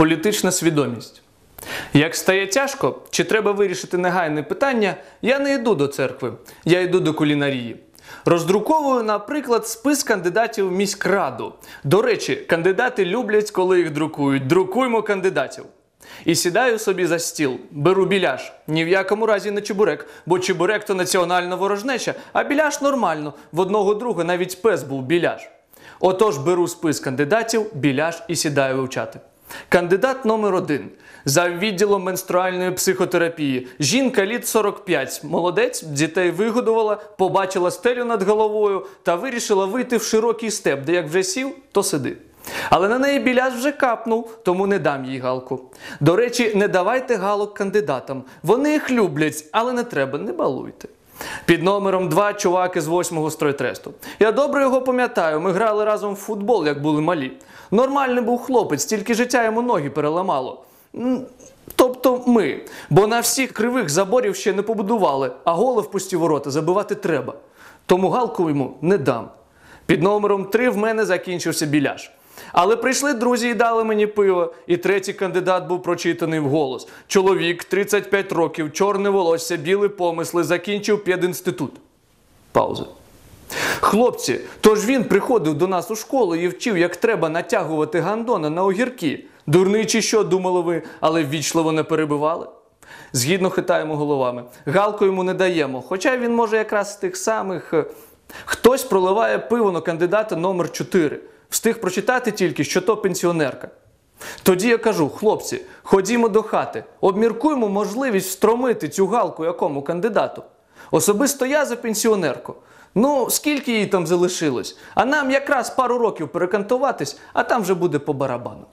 Політична свідомість. Як стає тяжко, чи треба вирішити негайне питання, я не йду до церкви, я йду до кулінарії. Роздруковую, наприклад, спис кандидатів в міськраду. До речі, кандидати люблять, коли їх друкують. Друкуємо кандидатів. І сідаю собі за стіл, беру біляш. Ні в якому разі не чебурек, бо чебурек то національна ворожнеча, а біляш нормально. В одного друга навіть пес був біляш. Отож беру спис кандидатів, біляш і сідаю вивчати. Кандидат номер один за відділом менструальної психотерапії. Жінка літ 45. Молодець дітей вигодувала, побачила стелю над головою та вирішила вийти в широкий степ, де як вже сів, то сиди. Але на неї біляш вже капнув, тому не дам їй галку. До речі, не давайте галок кандидатам. Вони їх люблять, але не треба, не балуйте. Під номером 2 чувак із 8-го стройтресту. Я добре його пам'ятаю. Ми грали разом в футбол, як були малі. Нормальний був хлопець, тільки життя йому ноги переламало. Тобто ми. Бо на всіх кривих заборів ще не побудували, а голи в пусті ворота забивати треба. Тому галку йому не дам. Під номером 3 в мене закінчився біляш. Але прийшли друзі і дали мені пиво. І третій кандидат був прочитаний вголос. Чоловік 35 років, чорне волосся, білі помисли, закінчив п'єдинститут. Пауза. Хлопці, тож він приходив до нас у школу і вчив, як треба натягувати гандона на огірки. Дурний чи що, думали ви, але ввічливо не перебивали. Згідно хитаємо головами. Галку йому не даємо, хоча він може якраз з тих самих. Е, хтось проливає пиво на кандидата номер 4 Встиг прочитати тільки, що то пенсіонерка. Тоді я кажу, хлопці, ходімо до хати, обміркуємо можливість встромити цю галку якому кандидату. Особисто я за пенсіонерку. Ну, скільки їй там залишилось, а нам якраз пару років перекантуватись, а там вже буде по барабану.